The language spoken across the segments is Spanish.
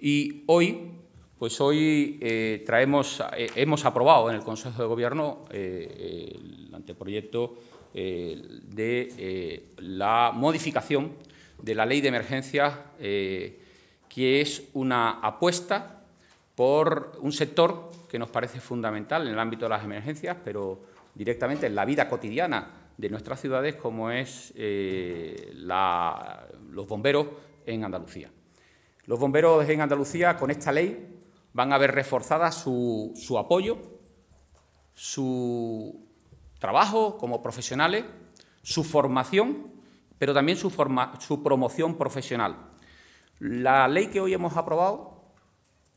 Y hoy, pues hoy eh, traemos, eh, hemos aprobado en el Consejo de Gobierno eh, el anteproyecto de la modificación de la Ley de Emergencias, que es una apuesta por un sector que nos parece fundamental en el ámbito de las emergencias, pero directamente en la vida cotidiana de nuestras ciudades, como es la, los bomberos en Andalucía. Los bomberos en Andalucía, con esta ley, van a ver reforzada su, apoyo, su trabajo como profesionales, su formación, pero también su, promoción profesional. La ley que hoy hemos aprobado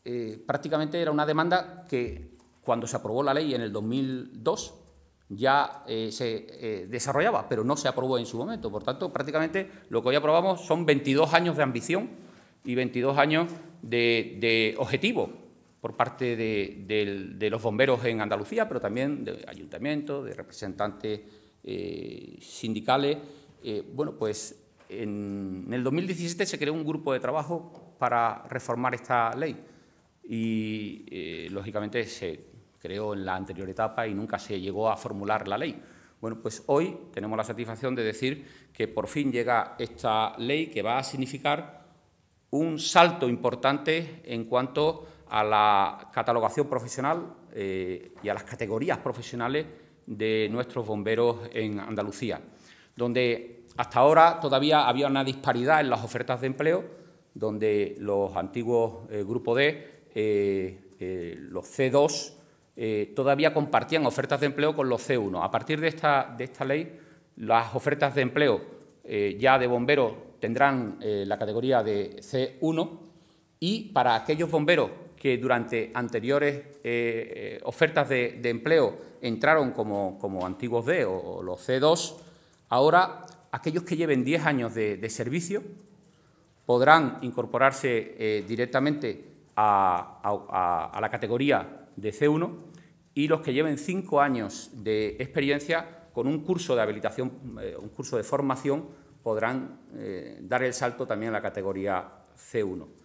eh, prácticamente era una demanda que cuando se aprobó la ley en el 2002 ya eh, se eh, desarrollaba, pero no se aprobó en su momento. Por tanto, prácticamente lo que hoy aprobamos son 22 años de ambición y 22 años de, objetivo por parte de, los bomberos en Andalucía, pero también de ayuntamientos, de representantes eh, sindicales. Eh, bueno, pues en, el 2017 se creó un grupo de trabajo para reformar esta ley y, eh, lógicamente, se creó en la anterior etapa y nunca se llegó a formular la ley. Bueno, pues hoy tenemos la satisfacción de decir que por fin llega esta ley que va a significar un salto importante en cuanto a la catalogación profesional eh, y a las categorías profesionales de nuestros bomberos en Andalucía, donde hasta ahora todavía había una disparidad en las ofertas de empleo, donde los antiguos eh, Grupo D, eh, los C2, todavía compartían ofertas de empleo con los C1. A partir de esta, de esta ley, las ofertas de empleo ya de bomberos tendrán eh, la categoría de C1 y para aquellos bomberos que durante anteriores eh, eh, ofertas de, empleo entraron como, antiguos D o, los C2, ahora aquellos que lleven 10 años de, servicio podrán incorporarse directamente a, a, la categoría de C1 y los que lleven 5 años de experiencia con un curso de habilitación, un curso de formación podrán eh, dar el salto también a la categoría C1.